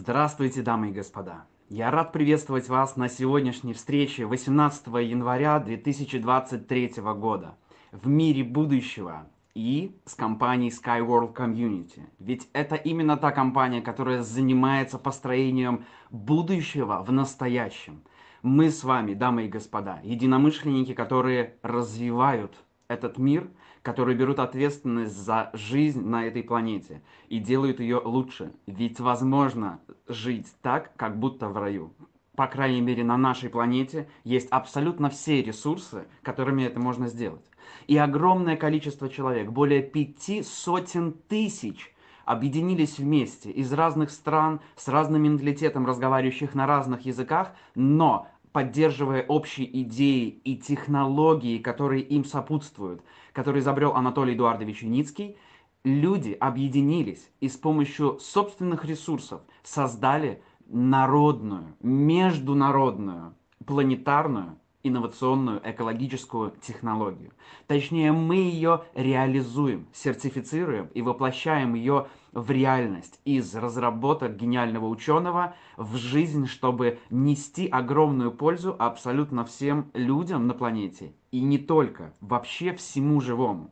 Здравствуйте, дамы и господа! Я рад приветствовать вас на сегодняшней встрече 18 января 2023 года в мире будущего и с компанией Skyworld Community. Ведь это именно та компания, которая занимается построением будущего в настоящем. Мы с вами, дамы и господа, единомышленники, которые развивают этот мир, которые берут ответственность за жизнь на этой планете и делают ее лучше. Ведь возможно жить так, как будто в раю. По крайней мере, на нашей планете есть абсолютно все ресурсы, которыми это можно сделать. И огромное количество человек, более пяти сотен тысяч – объединились вместе из разных стран, с разным менталитетом, разговаривающих на разных языках, но поддерживая общие идеи и технологии, которые им сопутствуют, которые изобрел Анатолий Эдуардович Юницкий, люди объединились и с помощью собственных ресурсов создали народную, международную, планетарную, инновационную экологическую технологию. Точнее, мы ее реализуем, сертифицируем и воплощаем ее в реальность из разработок гениального ученого в жизнь, чтобы нести огромную пользу абсолютно всем людям на планете. И не только, вообще всему живому.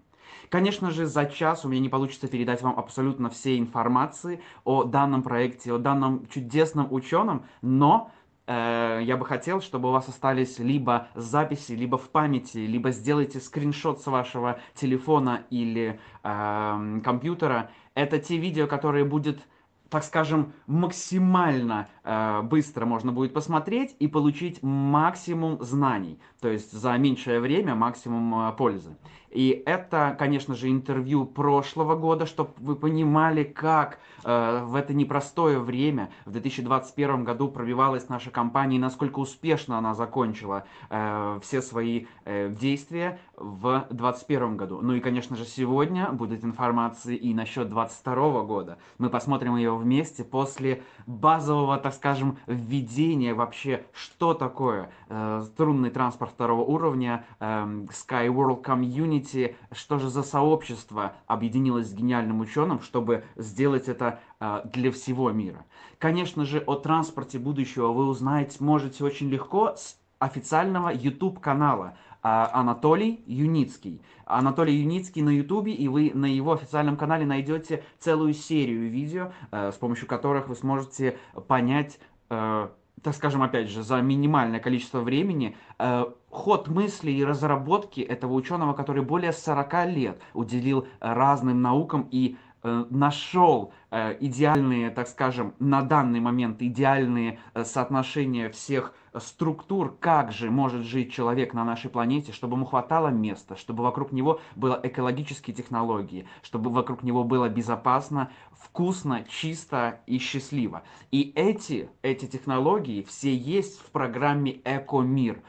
Конечно же, за час у меня не получится передать вам абсолютно все информации о данном проекте, о данном чудесном ученом, но э, я бы хотел, чтобы у вас остались либо записи, либо в памяти, либо сделайте скриншот с вашего телефона или э, компьютера, это те видео, которые будет так скажем, максимально э, быстро можно будет посмотреть и получить максимум знаний, то есть за меньшее время максимум э, пользы. И это, конечно же, интервью прошлого года, чтобы вы понимали, как э, в это непростое время, в 2021 году пробивалась наша компания и насколько успешно она закончила э, все свои э, действия в 2021 году. Ну и, конечно же, сегодня будет информация и насчет 2022 года. Мы посмотрим ее вместе после базового, так скажем, введения вообще, что такое э, струнный транспорт второго уровня, э, Sky World Community, что же за сообщество объединилось с гениальным ученым, чтобы сделать это э, для всего мира. Конечно же, о транспорте будущего вы узнаете можете очень легко с официального YouTube канала а, Анатолий Юницкий. Анатолий Юницкий на Ютубе, и вы на его официальном канале найдете целую серию видео, э, с помощью которых вы сможете понять, э, так скажем, опять же, за минимальное количество времени э, ход мыслей и разработки этого ученого, который более 40 лет уделил разным наукам и Э, нашел э, идеальные, так скажем, на данный момент идеальные э, соотношения всех структур, как же может жить человек на нашей планете, чтобы ему хватало места, чтобы вокруг него было экологические технологии, чтобы вокруг него было безопасно, вкусно, чисто и счастливо. И эти, эти технологии все есть в программе «Эко-мир».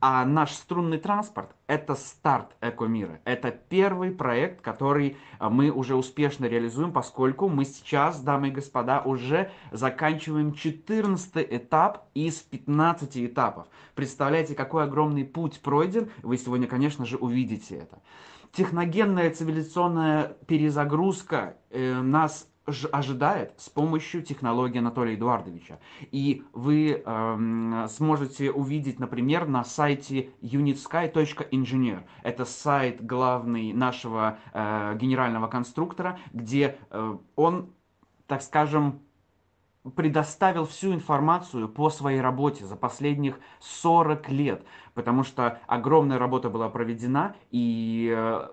А наш струнный транспорт – это старт Экомира. Это первый проект, который э, мы уже успешно реализуем, поскольку мы сейчас, дамы и господа, уже заканчиваем 14 этап из 15 этапов. Представляете, какой огромный путь пройден? Вы сегодня, конечно же, увидите это. Техногенная цивилизационная перезагрузка э, нас ожидает с помощью технологии Анатолия Эдуардовича. И вы эм, сможете увидеть, например, на сайте unitsky.engineer. Это сайт главный нашего э, генерального конструктора, где э, он, так скажем, предоставил всю информацию по своей работе за последних 40 лет, потому что огромная работа была проведена, и э,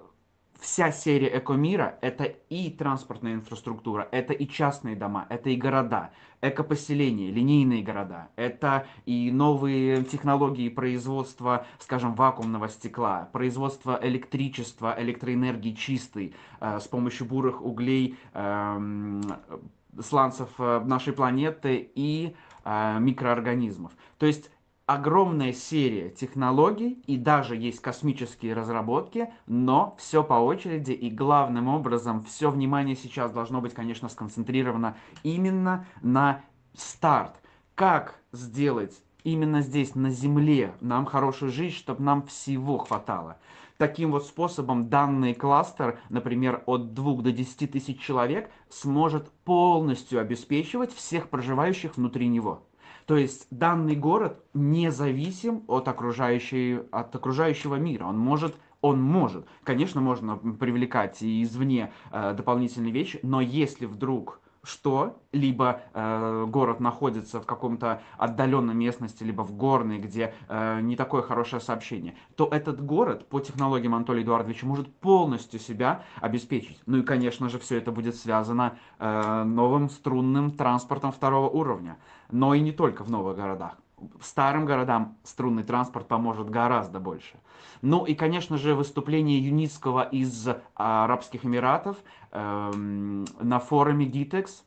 вся серия Экомира — это и транспортная инфраструктура, это и частные дома, это и города, экопоселения, линейные города, это и новые технологии производства, скажем, вакуумного стекла, производства электричества, электроэнергии чистой э, с помощью бурых углей, эм, э, сланцев нашей планеты и э, микроорганизмов. То есть огромная серия технологий и даже есть космические разработки, но все по очереди и главным образом все внимание сейчас должно быть, конечно, сконцентрировано именно на старт. Как сделать именно здесь, на Земле, нам хорошую жизнь, чтобы нам всего хватало. Таким вот способом данный кластер, например, от 2 до 10 тысяч человек, сможет полностью обеспечивать всех проживающих внутри него. То есть данный город независим от, окружающей, от окружающего мира. Он может он может. Конечно, можно привлекать и извне э, дополнительные вещи, но если вдруг что либо э, город находится в каком-то отдаленной местности, либо в горной, где э, не такое хорошее сообщение, то этот город по технологиям Анатолия Эдуардовича может полностью себя обеспечить. Ну и, конечно же, все это будет связано э, новым струнным транспортом второго уровня, но и не только в новых городах старым городам струнный транспорт поможет гораздо больше. Ну и, конечно же, выступление Юницкого из а, Арабских Эмиратов э, на форуме ГИТЕКС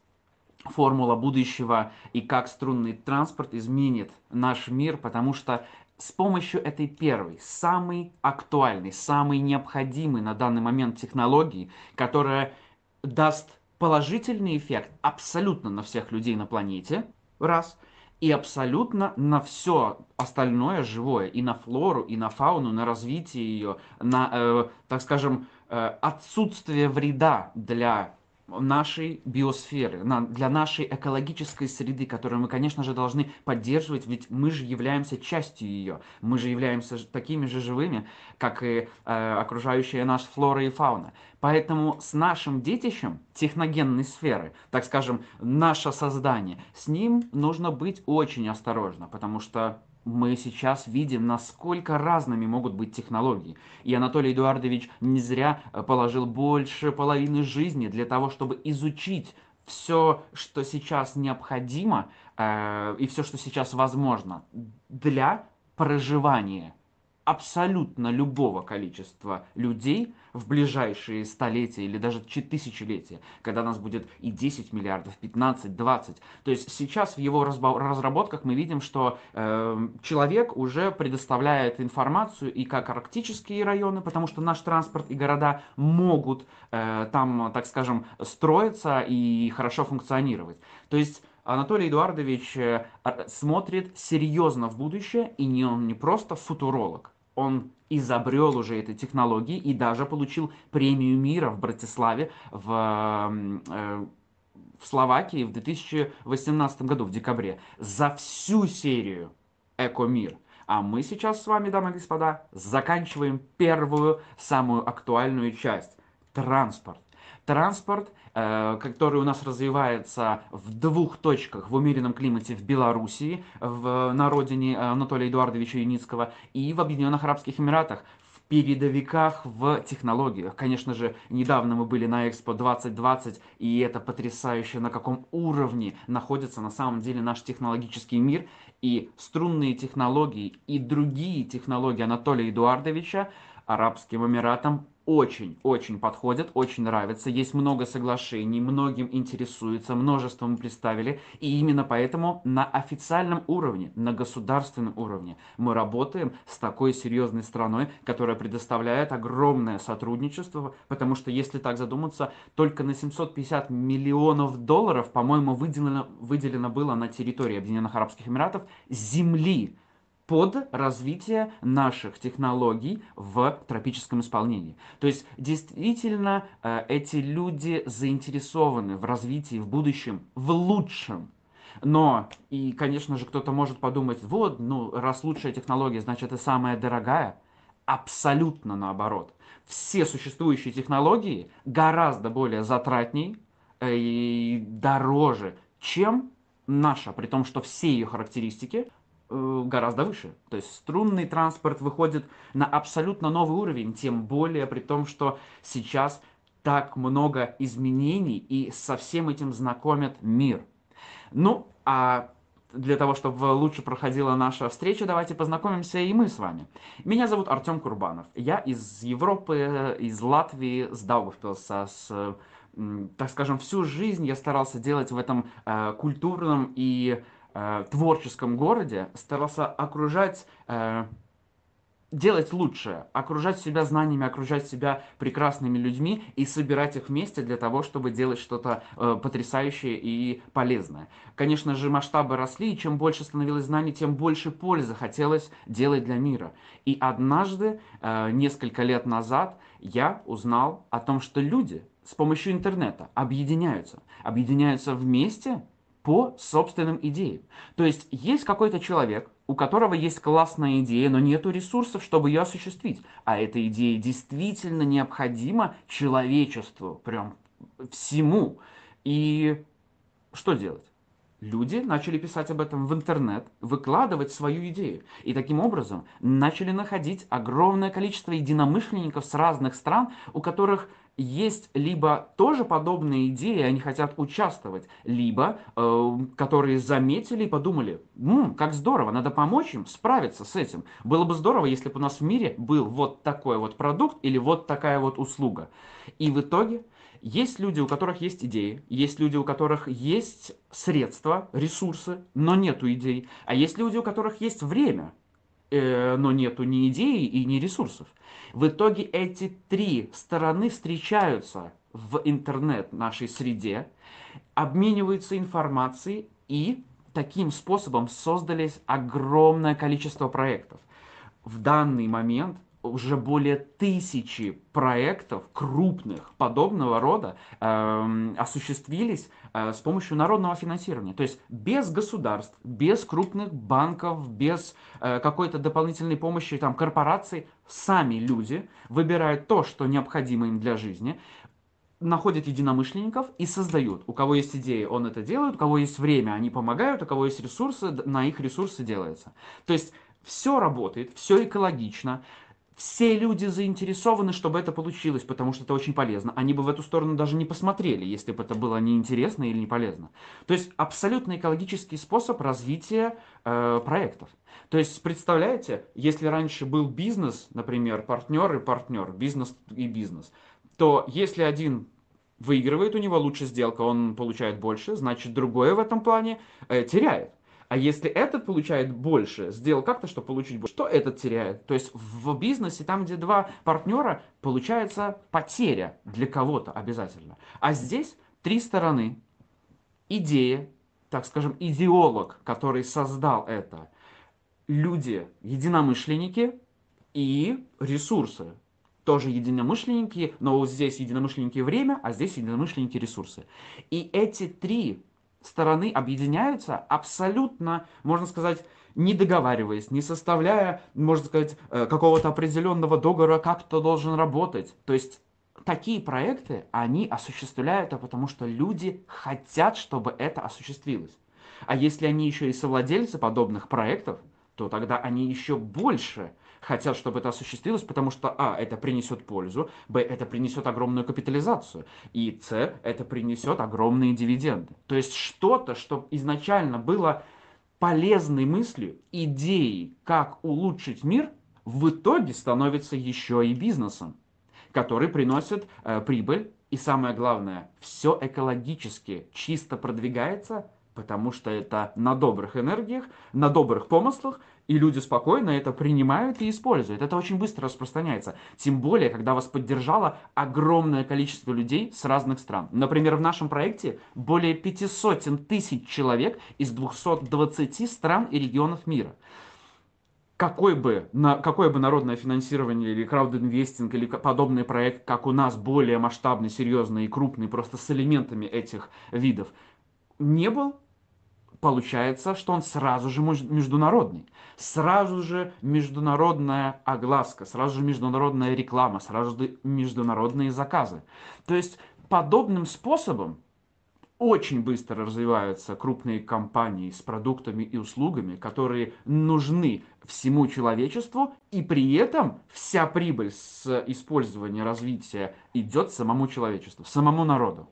формула будущего и как струнный транспорт изменит наш мир, потому что с помощью этой первой, самой актуальной, самой необходимой на данный момент технологии, которая даст положительный эффект абсолютно на всех людей на планете, раз, и абсолютно на все остальное живое, и на флору, и на фауну, на развитие ее, на, э, так скажем, э, отсутствие вреда для нашей биосферы, для нашей экологической среды, которую мы, конечно же, должны поддерживать, ведь мы же являемся частью ее, мы же являемся такими же живыми, как и э, окружающая нас флора и фауна. Поэтому с нашим детищем техногенной сферы, так скажем, наше создание, с ним нужно быть очень осторожно, потому что мы сейчас видим, насколько разными могут быть технологии. И Анатолий Эдуардович не зря э, положил больше половины жизни для того, чтобы изучить все, что сейчас необходимо э, и все, что сейчас возможно для проживания абсолютно любого количества людей в ближайшие столетия или даже тысячелетия, когда нас будет и 10 миллиардов, 15, 20. То есть сейчас в его разработках мы видим, что э, человек уже предоставляет информацию и как арктические районы, потому что наш транспорт и города могут э, там, так скажем, строиться и хорошо функционировать. То есть Анатолий Эдуардович э, а, смотрит серьезно в будущее, и не он не просто футуролог он изобрел уже этой технологии и даже получил премию мира в Братиславе в, э, в Словакии в 2018 году, в декабре, за всю серию «Экомир». А мы сейчас с вами, дамы и господа, заканчиваем первую, самую актуальную часть – транспорт транспорт, э, который у нас развивается в двух точках в умеренном климате в Белоруссии, в, на родине э, Анатолия Эдуардовича Юницкого и в Объединенных Арабских Эмиратах, в передовиках в технологиях. Конечно же, недавно мы были на Экспо 2020, и это потрясающе, на каком уровне находится на самом деле наш технологический мир. И струнные технологии, и другие технологии Анатолия Эдуардовича Арабским Эмиратам очень-очень подходят, очень нравятся. Есть много соглашений, многим интересуется, множество мы представили. И именно поэтому на официальном уровне, на государственном уровне мы работаем с такой серьезной страной, которая предоставляет огромное сотрудничество, потому что, если так задуматься, только на 750 миллионов долларов, по-моему, выделено, выделено было на территории Объединенных Арабских Эмиратов земли, под развитие наших технологий в тропическом исполнении. То есть действительно э, эти люди заинтересованы в развитии в будущем, в лучшем. Но, и, конечно же, кто-то может подумать, вот, ну, раз лучшая технология, значит, это самая дорогая. Абсолютно наоборот. Все существующие технологии гораздо более затратней э, и дороже, чем наша, при том, что все ее характеристики Э, гораздо выше. То есть струнный транспорт выходит на абсолютно новый уровень, тем более при том, что сейчас так много изменений и со всем этим знакомят мир. Ну, а для того, чтобы лучше проходила наша встреча, давайте познакомимся и мы с вами. Меня зовут Артем Курбанов. Я из Европы, из Латвии, с Даугавпилса, с, так скажем, всю жизнь я старался делать в этом э, культурном и Э, творческом городе старался окружать, э, делать лучшее, окружать себя знаниями, окружать себя прекрасными людьми и собирать их вместе для того, чтобы делать что-то э, потрясающее и полезное. Конечно же, масштабы росли, и чем больше становилось знаний, тем больше пользы хотелось делать для мира. И однажды, э, несколько лет назад, я узнал о том, что люди с помощью интернета объединяются. Объединяются вместе – по собственным идеям. То есть есть какой-то человек, у которого есть классная идея, но нет ресурсов, чтобы ее осуществить. А эта идея действительно необходима человечеству, прям всему. И что делать? Люди начали писать об этом в интернет, выкладывать свою идею. И таким образом начали находить огромное количество единомышленников с разных стран, у которых есть либо тоже подобные идеи, они хотят участвовать, либо э, которые заметили и подумали, М, как здорово, надо помочь им справиться с этим. Было бы здорово, если бы у нас в мире был вот такой вот продукт или вот такая вот услуга. И в итоге есть люди, у которых есть идеи, есть люди, у которых есть средства, ресурсы, но нету идей, а есть люди, у которых есть время, Э, но нету ни идеи и ни ресурсов. В итоге эти три стороны встречаются в интернет нашей среде, обмениваются информацией и таким способом создались огромное количество проектов. В данный момент уже более тысячи проектов крупных подобного рода э, осуществились э, с помощью народного финансирования. То есть без государств, без крупных банков, без э, какой-то дополнительной помощи там, корпораций, сами люди выбирают то, что необходимо им для жизни, находят единомышленников и создают. У кого есть идеи, он это делает, у кого есть время, они помогают, у кого есть ресурсы, на их ресурсы делается. То есть все работает, все экологично, все люди заинтересованы, чтобы это получилось, потому что это очень полезно. Они бы в эту сторону даже не посмотрели, если бы это было неинтересно или не полезно. То есть абсолютно экологический способ развития э, проектов. То есть, представляете, если раньше был бизнес, например, партнер и партнер, бизнес и бизнес, то если один выигрывает, у него лучше сделка, он получает больше, значит, другое в этом плане э, теряет. А если этот получает больше, сделал как-то, чтобы получить больше, что этот теряет? То есть в бизнесе, там, где два партнера, получается потеря для кого-то обязательно. А здесь три стороны. Идея, так скажем, идеолог, который создал это. Люди, единомышленники и ресурсы. Тоже единомышленники, но вот здесь единомышленники время, а здесь единомышленники ресурсы. И эти три стороны объединяются абсолютно, можно сказать, не договариваясь, не составляя, можно сказать, э, какого-то определенного договора, как то должен работать. То есть такие проекты, они осуществляют, а потому что люди хотят, чтобы это осуществилось. А если они еще и совладельцы подобных проектов, то тогда они еще больше хотят, чтобы это осуществилось, потому что, а, это принесет пользу, б, это принесет огромную капитализацию, и, с, это принесет огромные дивиденды. То есть что-то, что изначально было полезной мыслью, идеей, как улучшить мир, в итоге становится еще и бизнесом, который приносит э, прибыль, и самое главное, все экологически чисто продвигается – потому что это на добрых энергиях, на добрых помыслах, и люди спокойно это принимают и используют. Это очень быстро распространяется. Тем более, когда вас поддержало огромное количество людей с разных стран. Например, в нашем проекте более 500 тысяч человек из 220 стран и регионов мира. Какой бы, на, какое бы народное финансирование или краудинвестинг или подобный проект, как у нас, более масштабный, серьезный и крупный, просто с элементами этих видов, не был, получается, что он сразу же международный. Сразу же международная огласка, сразу же международная реклама, сразу же международные заказы. То есть подобным способом очень быстро развиваются крупные компании с продуктами и услугами, которые нужны всему человечеству, и при этом вся прибыль с использования развития идет самому человечеству, самому народу.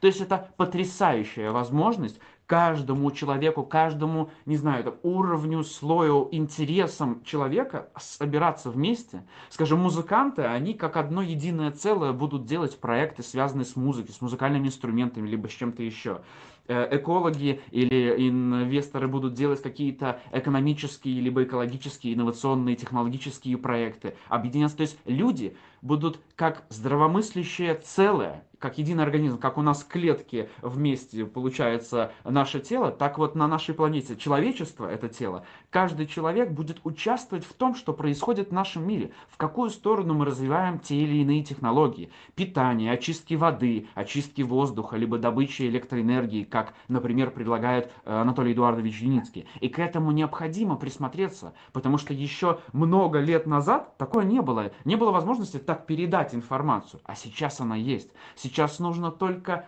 То есть это потрясающая возможность каждому человеку, каждому, не знаю, там, уровню, слою, интересам человека собираться вместе. Скажем, музыканты, они как одно единое целое будут делать проекты, связанные с музыкой, с музыкальными инструментами, либо с чем-то еще. Э, экологи или инвесторы будут делать какие-то экономические, либо экологические, инновационные, технологические проекты, объединяться. То есть люди будут как здравомыслящее целое как единый организм, как у нас клетки вместе, получается, наше тело, так вот на нашей планете человечество, это тело, каждый человек будет участвовать в том, что происходит в нашем мире, в какую сторону мы развиваем те или иные технологии, питание, очистки воды, очистки воздуха, либо добычи электроэнергии, как, например, предлагает э, Анатолий Эдуардович Юницкий. И к этому необходимо присмотреться, потому что еще много лет назад такое не было. Не было возможности так передать информацию, а сейчас она есть. Сейчас нужно только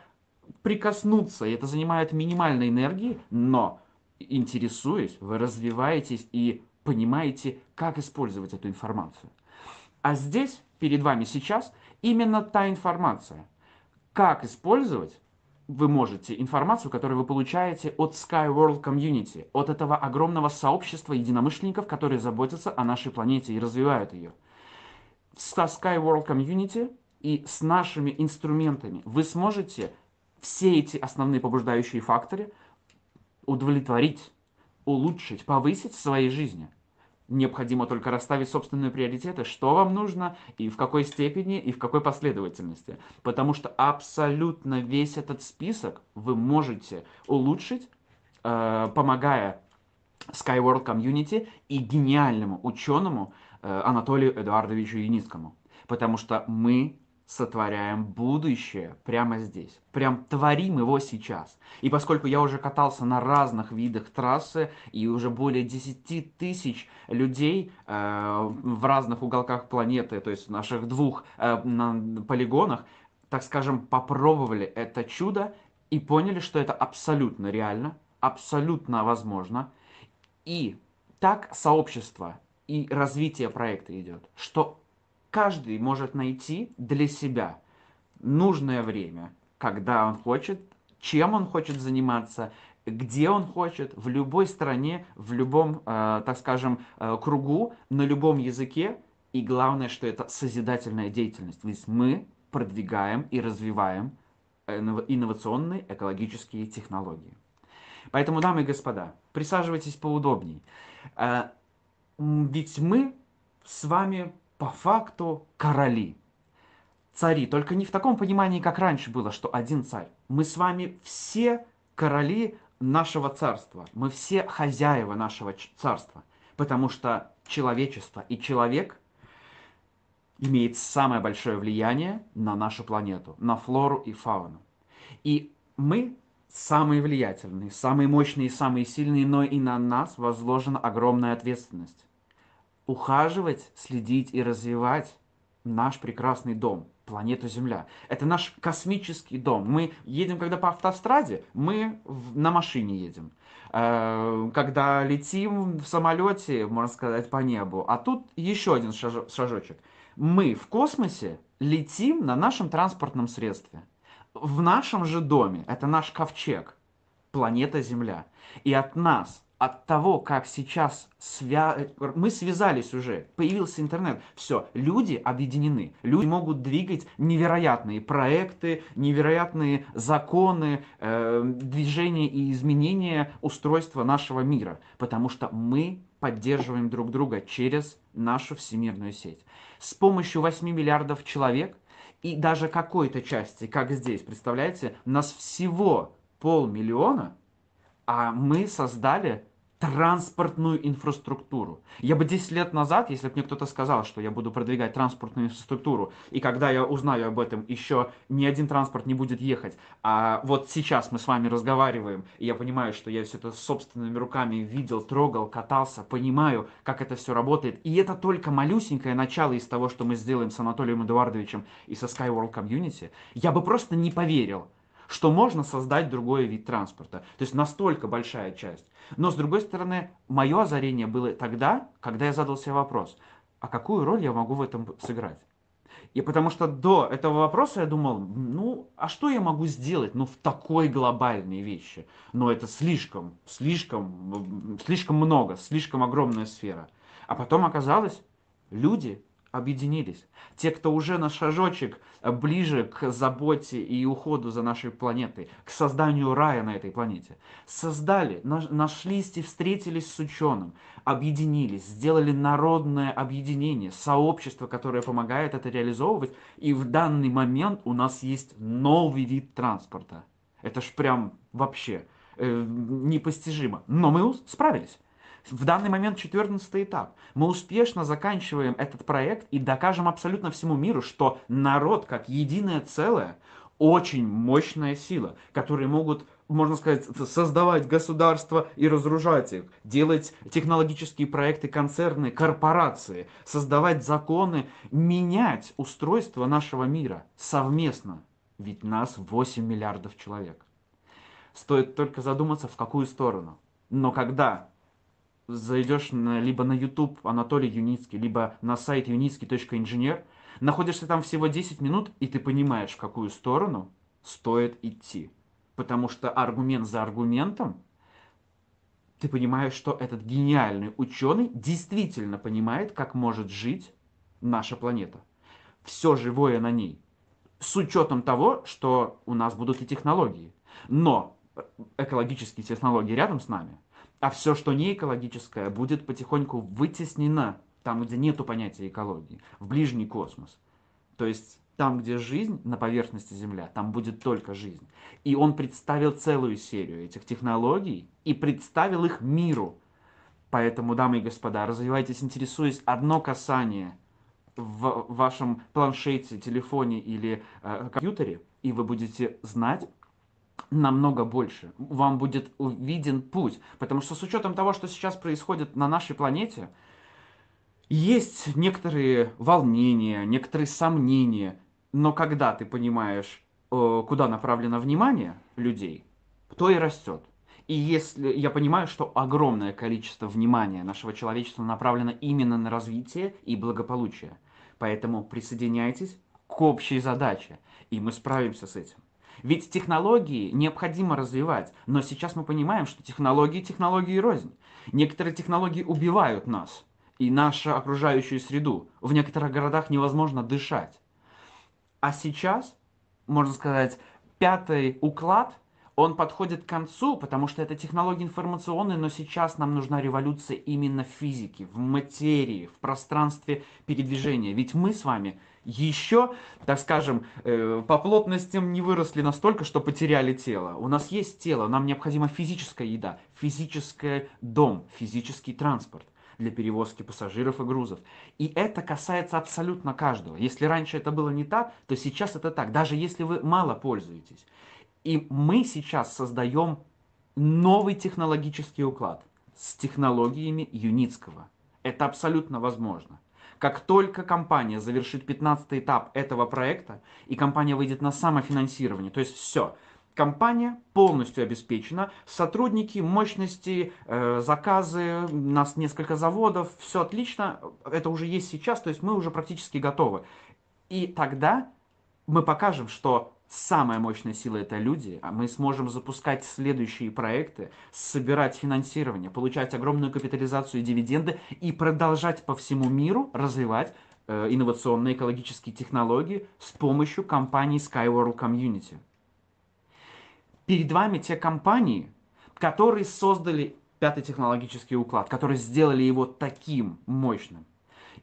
прикоснуться, и это занимает минимальной энергии, но интересуясь, вы развиваетесь и понимаете, как использовать эту информацию. А здесь, перед вами сейчас, именно та информация, как использовать вы можете информацию, которую вы получаете от Sky World Community, от этого огромного сообщества единомышленников, которые заботятся о нашей планете и развивают ее. Со Sky World Community и с нашими инструментами вы сможете все эти основные побуждающие факторы удовлетворить, улучшить, повысить в своей жизни. Необходимо только расставить собственные приоритеты, что вам нужно, и в какой степени, и в какой последовательности. Потому что абсолютно весь этот список вы можете улучшить, э, помогая Skyward Community и гениальному ученому э, Анатолию Эдуардовичу Яницкому. Потому что мы сотворяем будущее прямо здесь. Прям творим его сейчас. И поскольку я уже катался на разных видах трассы, и уже более 10 тысяч людей э, в разных уголках планеты, то есть в наших двух э, на полигонах, так скажем, попробовали это чудо и поняли, что это абсолютно реально, абсолютно возможно. И так сообщество и развитие проекта идет, что каждый может найти для себя нужное время, когда он хочет, чем он хочет заниматься, где он хочет, в любой стране, в любом, э, так скажем, э, кругу, на любом языке. И главное, что это созидательная деятельность. То есть мы продвигаем и развиваем инновационные экологические технологии. Поэтому, дамы и господа, присаживайтесь поудобней. Э, ведь мы с вами по факту короли. Цари, только не в таком понимании, как раньше было, что один царь. Мы с вами все короли нашего царства, мы все хозяева нашего царства, потому что человечество и человек имеет самое большое влияние на нашу планету, на флору и фауну. И мы самые влиятельные, самые мощные, самые сильные, но и на нас возложена огромная ответственность ухаживать, следить и развивать наш прекрасный дом, планету Земля. Это наш космический дом. Мы едем, когда по автостраде, мы в, на машине едем. Э, когда летим в самолете, можно сказать, по небу. А тут еще один шаж, шажочек. Мы в космосе летим на нашем транспортном средстве. В нашем же доме, это наш ковчег, планета Земля. И от нас от того, как сейчас свя... мы связались уже, появился интернет, все, люди объединены, люди могут двигать невероятные проекты, невероятные законы, э, движения и изменения устройства нашего мира, потому что мы поддерживаем друг друга через нашу всемирную сеть. С помощью 8 миллиардов человек и даже какой-то части, как здесь, представляете, нас всего полмиллиона, а мы создали транспортную инфраструктуру. Я бы 10 лет назад, если бы мне кто-то сказал, что я буду продвигать транспортную инфраструктуру, и когда я узнаю об этом, еще ни один транспорт не будет ехать, а вот сейчас мы с вами разговариваем, и я понимаю, что я все это собственными руками видел, трогал, катался, понимаю, как это все работает. И это только малюсенькое начало из того, что мы сделаем с Анатолием Эдуардовичем и со Skyworld Community. Я бы просто не поверил, что можно создать другой вид транспорта. То есть настолько большая часть. Но с другой стороны, мое озарение было тогда, когда я задал себе вопрос, а какую роль я могу в этом сыграть? И потому что до этого вопроса я думал, ну, а что я могу сделать, ну, в такой глобальной вещи? Но ну, это слишком, слишком, слишком много, слишком огромная сфера. А потом оказалось, люди объединились. Те, кто уже на шажочек э, ближе к заботе и уходу за нашей планетой, к созданию рая на этой планете. Создали, нашлись и встретились с ученым, объединились, сделали народное объединение, сообщество, которое помогает это реализовывать. И в данный момент у нас есть новый вид транспорта. Это ж прям вообще э, непостижимо. Но мы справились. В данный момент четырнадцатый этап. Мы успешно заканчиваем этот проект и докажем абсолютно всему миру, что народ как единое целое очень мощная сила, которые могут можно сказать, создавать государства и разрушать их, делать технологические проекты, концерны, корпорации, создавать законы, менять устройство нашего мира совместно. Ведь нас 8 миллиардов человек. Стоит только задуматься, в какую сторону. Но когда зайдешь на, либо на YouTube Анатолий Юницкий, либо на сайт юницкий.инженер, находишься там всего 10 минут, и ты понимаешь, в какую сторону стоит идти. Потому что аргумент за аргументом, ты понимаешь, что этот гениальный ученый действительно понимает, как может жить наша планета. Все живое на ней. С учетом того, что у нас будут и технологии. Но э, экологические технологии рядом с нами – а все, что не экологическое, будет потихоньку вытеснено там, где нету понятия экологии, в ближний космос. То есть там, где жизнь, на поверхности Земля, там будет только жизнь. И он представил целую серию этих технологий и представил их миру. Поэтому, дамы и господа, развивайтесь, интересуясь одно касание в вашем планшете, телефоне или э, компьютере, и вы будете знать, намного больше. Вам будет виден путь. Потому что с учетом того, что сейчас происходит на нашей планете, есть некоторые волнения, некоторые сомнения. Но когда ты понимаешь, э, куда направлено внимание людей, то и растет. И если я понимаю, что огромное количество внимания нашего человечества направлено именно на развитие и благополучие. Поэтому присоединяйтесь к общей задаче, и мы справимся с этим. Ведь технологии необходимо развивать, но сейчас мы понимаем, что технологии технологии рознь. Некоторые технологии убивают нас и нашу окружающую среду. В некоторых городах невозможно дышать. А сейчас, можно сказать, пятый уклад – он подходит к концу, потому что это технология информационная, но сейчас нам нужна революция именно в физике, в материи, в пространстве передвижения. Ведь мы с вами еще, так скажем, э, по плотностям не выросли настолько, что потеряли тело. У нас есть тело, нам необходима физическая еда, физический дом, физический транспорт для перевозки пассажиров и грузов. И это касается абсолютно каждого. Если раньше это было не так, то сейчас это так, даже если вы мало пользуетесь. И мы сейчас создаем новый технологический уклад с технологиями Юницкого. Это абсолютно возможно. Как только компания завершит 15 этап этого проекта, и компания выйдет на самофинансирование, то есть все, компания полностью обеспечена, сотрудники, мощности, э, заказы, у нас несколько заводов, все отлично, это уже есть сейчас, то есть мы уже практически готовы. И тогда мы покажем, что самая мощная сила это люди. А мы сможем запускать следующие проекты, собирать финансирование, получать огромную капитализацию и дивиденды и продолжать по всему миру развивать э, инновационные экологические технологии с помощью компании Skyworld Community. Перед вами те компании, которые создали пятый технологический уклад, которые сделали его таким мощным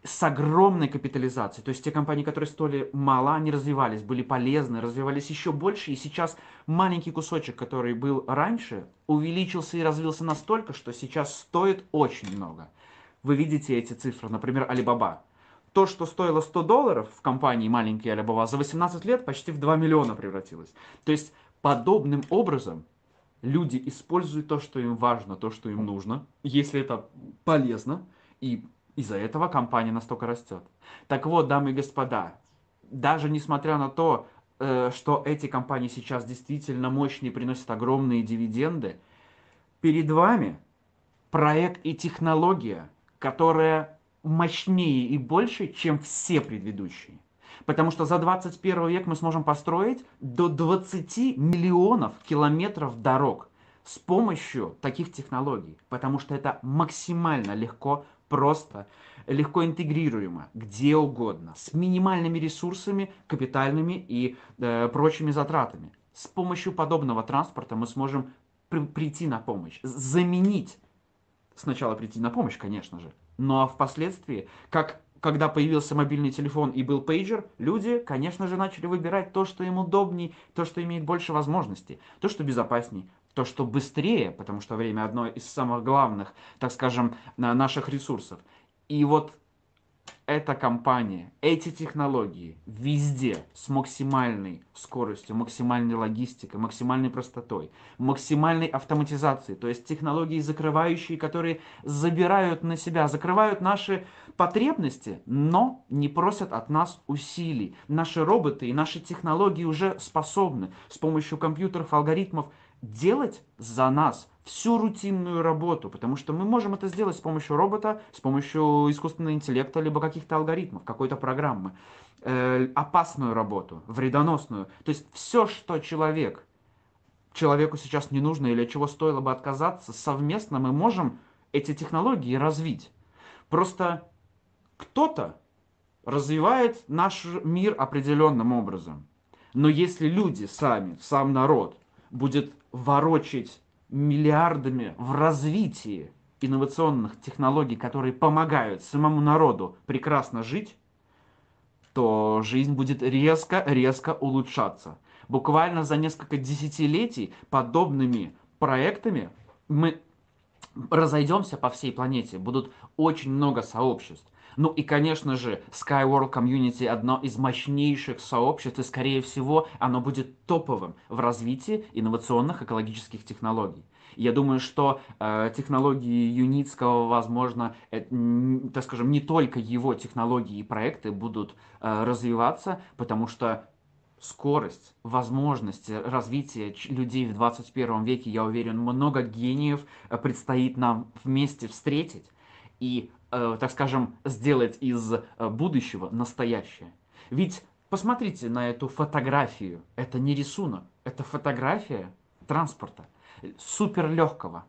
с огромной капитализацией. То есть те компании, которые стоили мало, они развивались, были полезны, развивались еще больше. И сейчас маленький кусочек, который был раньше, увеличился и развился настолько, что сейчас стоит очень много. Вы видите эти цифры, например, Alibaba. То, что стоило 100 долларов в компании маленькой Alibaba, за 18 лет почти в 2 миллиона превратилось. То есть подобным образом люди используют то, что им важно, то, что им нужно, если это полезно, и из-за этого компания настолько растет. Так вот, дамы и господа, даже несмотря на то, э, что эти компании сейчас действительно мощные, приносят огромные дивиденды, перед вами проект и технология, которая мощнее и больше, чем все предыдущие. Потому что за 21 век мы сможем построить до 20 миллионов километров дорог с помощью таких технологий. Потому что это максимально легко просто, легко интегрируемо, где угодно, с минимальными ресурсами, капитальными и э, прочими затратами. С помощью подобного транспорта мы сможем при прийти на помощь, заменить, сначала прийти на помощь, конечно же, ну а впоследствии, как когда появился мобильный телефон и был пейджер, люди, конечно же, начали выбирать то, что им удобней, то, что имеет больше возможностей, то, что безопасней, то, что быстрее, потому что время одно из самых главных, так скажем, наших ресурсов. И вот эта компания, эти технологии везде с максимальной скоростью, максимальной логистикой, максимальной простотой, максимальной автоматизацией, то есть технологии закрывающие, которые забирают на себя, закрывают наши потребности, но не просят от нас усилий. Наши роботы и наши технологии уже способны с помощью компьютеров, алгоритмов – делать за нас всю рутинную работу, потому что мы можем это сделать с помощью робота, с помощью искусственного интеллекта, либо каких-то алгоритмов, какой-то программы. Э, опасную работу, вредоносную. То есть все, что человек, человеку сейчас не нужно или от чего стоило бы отказаться, совместно мы можем эти технологии развить. Просто кто-то развивает наш мир определенным образом. Но если люди сами, сам народ будет ворочать миллиардами в развитии инновационных технологий, которые помогают самому народу прекрасно жить, то жизнь будет резко-резко улучшаться. Буквально за несколько десятилетий подобными проектами мы разойдемся по всей планете, будут очень много сообществ. Ну и, конечно же, Skyworld Community одно из мощнейших сообществ, и, скорее всего, оно будет топовым в развитии инновационных экологических технологий. Я думаю, что э, технологии Юницкого, возможно, э, так скажем, не только его технологии и проекты будут э, развиваться, потому что скорость, возможности развития людей в 21 веке, я уверен, много гениев э, предстоит нам вместе встретить. И Э, так скажем, сделать из э, будущего настоящее. Ведь посмотрите на эту фотографию. Это не рисунок, это фотография транспорта. суперлегкого,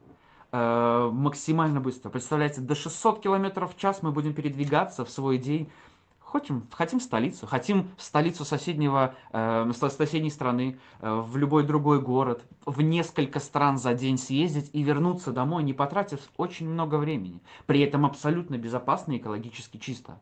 э, максимально быстро. Представляете, до 600 км в час мы будем передвигаться в свой день Хотим, хотим в столицу, хотим в столицу соседнего, э, соседней страны, э, в любой другой город, в несколько стран за день съездить и вернуться домой, не потратив очень много времени. При этом абсолютно безопасно и экологически чисто.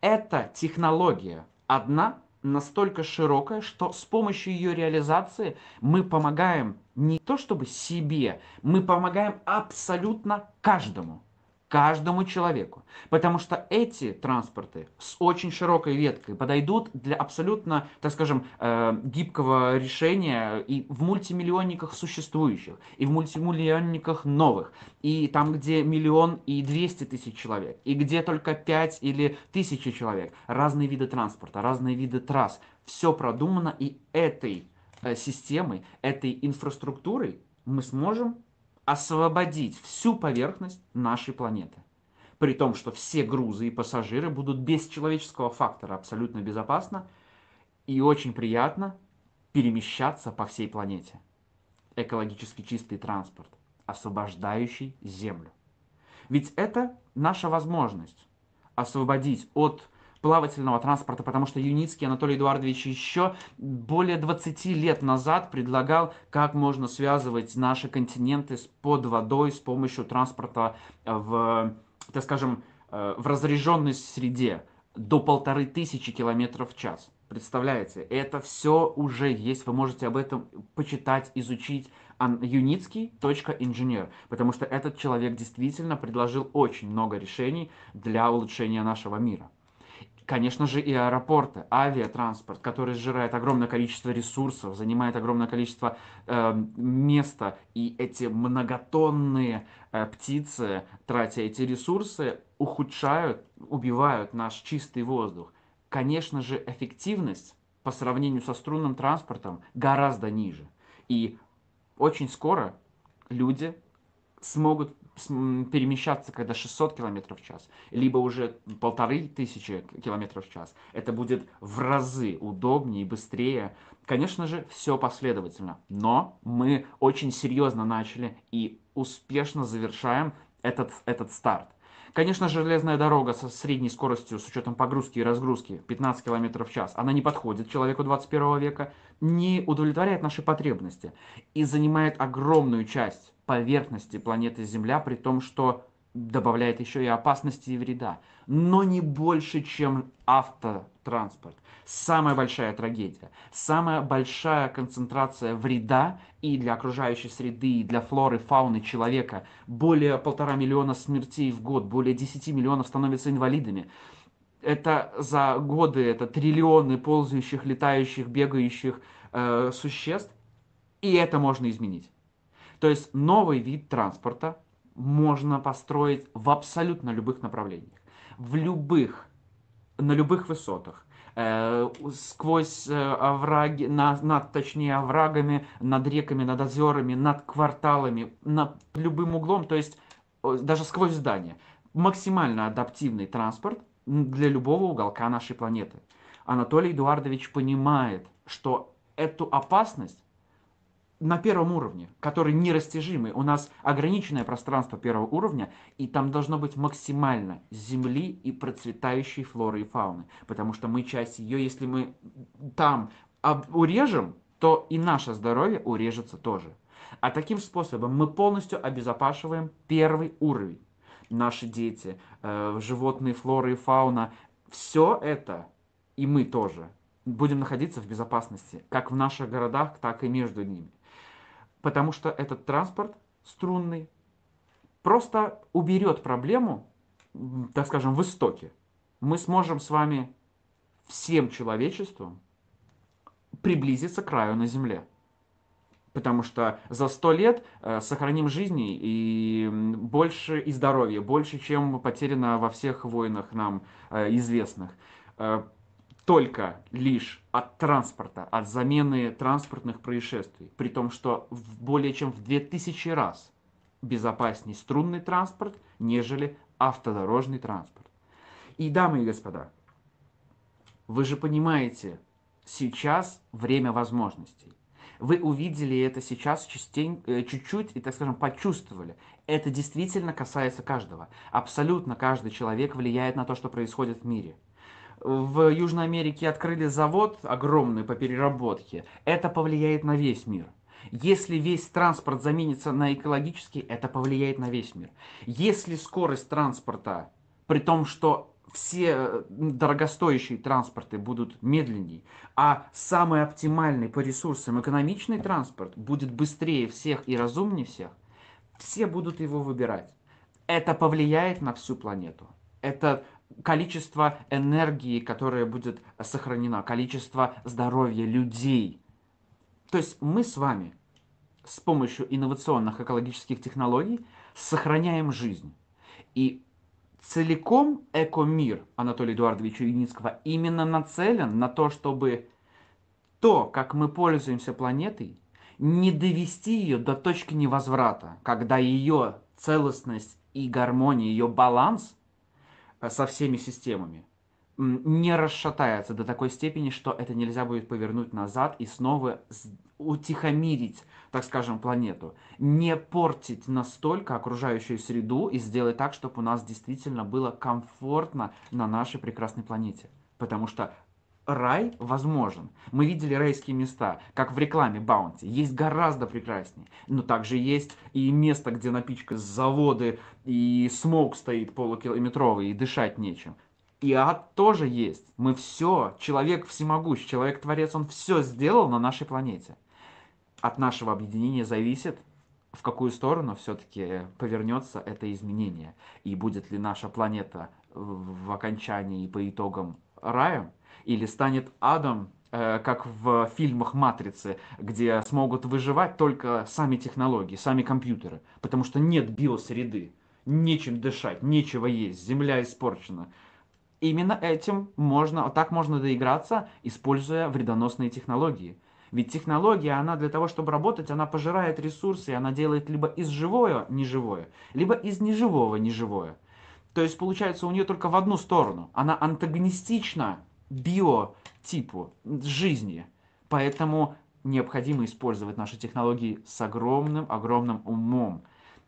Эта технология одна настолько широкая, что с помощью ее реализации мы помогаем не то чтобы себе, мы помогаем абсолютно каждому каждому человеку. Потому что эти транспорты с очень широкой веткой подойдут для абсолютно, так скажем, э, гибкого решения и в мультимиллионниках существующих, и в мультимиллионниках новых, и там, где миллион и двести тысяч человек, и где только пять или тысячи человек. Разные виды транспорта, разные виды трасс. Все продумано, и этой э, системой, этой инфраструктурой мы сможем освободить всю поверхность нашей планеты. При том, что все грузы и пассажиры будут без человеческого фактора абсолютно безопасно и очень приятно перемещаться по всей планете. Экологически чистый транспорт, освобождающий Землю. Ведь это наша возможность освободить от плавательного транспорта, потому что Юницкий Анатолий Эдуардович еще более 20 лет назад предлагал, как можно связывать наши континенты под водой с помощью транспорта э, в, так скажем, э, в разреженной среде до полторы тысячи километров в час. Представляете, это все уже есть, вы можете об этом почитать, изучить юницкий.инженер, потому что этот человек действительно предложил очень много решений для улучшения нашего мира. Конечно же, и аэропорты, авиатранспорт, который сжирает огромное количество ресурсов, занимает огромное количество э, места, и эти многотонные э, птицы, тратя эти ресурсы, ухудшают, убивают наш чистый воздух. Конечно же, эффективность по сравнению со струнным транспортом гораздо ниже. И очень скоро люди смогут перемещаться, когда 600 км в час, либо уже полторы тысячи километров в час. Это будет в разы удобнее и быстрее. Конечно же, все последовательно, но мы очень серьезно начали и успешно завершаем этот, этот старт. Конечно, железная дорога со средней скоростью, с учетом погрузки и разгрузки, 15 км в час, она не подходит человеку 21 века, не удовлетворяет наши потребности и занимает огромную часть поверхности планеты Земля, при том, что добавляет еще и опасности и вреда. Но не больше, чем автотранспорт. Самая большая трагедия, самая большая концентрация вреда и для окружающей среды, и для флоры, фауны человека. Более полтора миллиона смертей в год, более 10 миллионов становятся инвалидами. Это за годы, это триллионы ползающих, летающих, бегающих э, существ. И это можно изменить. То есть новый вид транспорта можно построить в абсолютно любых направлениях, в любых, на любых высотах, э, сквозь э, овраги, на, над, точнее, оврагами, над реками, над озерами, над кварталами, над любым углом, то есть даже сквозь здания. Максимально адаптивный транспорт для любого уголка нашей планеты. Анатолий Эдуардович понимает, что эту опасность на первом уровне, который нерастяжимый. У нас ограниченное пространство первого уровня, и там должно быть максимально земли и процветающей флоры и фауны. Потому что мы часть ее, если мы там урежем, то и наше здоровье урежется тоже. А таким способом мы полностью обезопашиваем первый уровень. Наши дети, э, животные, флора и фауна, все это, и мы тоже, будем находиться в безопасности, как в наших городах, так и между ними потому что этот транспорт струнный просто уберет проблему, так скажем, в истоке. Мы сможем с вами всем человечеством приблизиться к краю на Земле. Потому что за сто лет э, сохраним жизни и больше и здоровья, больше, чем потеряно во всех войнах нам э, известных. Э, только лишь от транспорта, от замены транспортных происшествий. При том, что в более чем в 2000 раз безопаснее струнный транспорт, нежели автодорожный транспорт. И, дамы и господа, вы же понимаете, сейчас время возможностей. Вы увидели это сейчас э, чуть-чуть и, так скажем, почувствовали. Это действительно касается каждого. Абсолютно каждый человек влияет на то, что происходит в мире в Южной Америке открыли завод огромный по переработке, это повлияет на весь мир. Если весь транспорт заменится на экологический, это повлияет на весь мир. Если скорость транспорта, при том, что все э, дорогостоящие транспорты будут медленнее, а самый оптимальный по ресурсам экономичный транспорт будет быстрее всех и разумнее всех, все будут его выбирать. Это повлияет на всю планету. Это количество энергии, которая будет сохранена, количество здоровья людей. То есть мы с вами с помощью инновационных экологических технологий сохраняем жизнь. И целиком экомир Анатолия Эдуардовича Юницкого именно нацелен на то, чтобы то, как мы пользуемся планетой, не довести ее до точки невозврата, когда ее целостность и гармония, ее баланс – Э, со всеми системами, не расшатается до такой степени, что это нельзя будет повернуть назад и снова утихомирить, так скажем, планету. Не портить настолько окружающую среду и сделать так, чтобы у нас действительно было комфортно на нашей прекрасной планете. Потому что рай возможен. Мы видели райские места, как в рекламе Баунти. Есть гораздо прекраснее. Но также есть и место, где напичка заводы, и смог стоит полукилометровый, и дышать нечем. И ад тоже есть. Мы все, человек всемогущ, человек-творец, он все сделал на нашей планете. От нашего объединения зависит, в какую сторону все-таки повернется это изменение. И будет ли наша планета в окончании и по итогам раем, или станет адом, э, как в фильмах «Матрицы», где смогут выживать только сами технологии, сами компьютеры, потому что нет биосреды, нечем дышать, нечего есть, земля испорчена. Именно этим можно, так можно доиграться, используя вредоносные технологии. Ведь технология, она для того, чтобы работать, она пожирает ресурсы, и она делает либо из живого неживое, либо из неживого неживое. То есть, получается, у нее только в одну сторону. Она антагонистична биотипу жизни. Поэтому необходимо использовать наши технологии с огромным-огромным умом.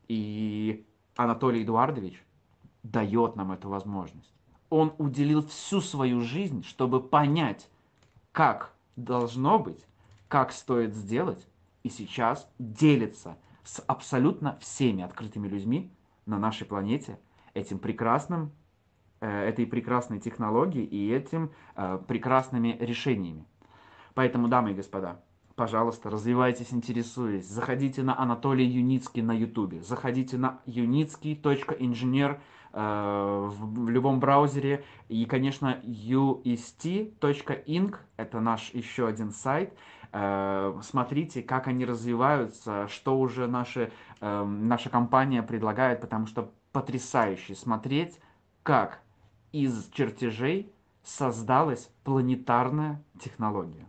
И Анатолий Эдуардович дает нам эту возможность. Он уделил всю свою жизнь, чтобы понять, как должно быть, как стоит сделать, и сейчас делится с абсолютно всеми открытыми людьми на нашей планете этим прекрасным Э, этой прекрасной технологии и этим э, прекрасными решениями. Поэтому, дамы и господа, пожалуйста, развивайтесь, интересуясь. Заходите на Анатолий Юницкий на YouTube, Заходите на юницкий.инженер э, в, любом браузере. И, конечно, uist.inc, это наш еще один сайт. смотрите, как они развиваются, что уже наши, наша компания предлагает, потому что потрясающе смотреть, как из чертежей создалась планетарная технология.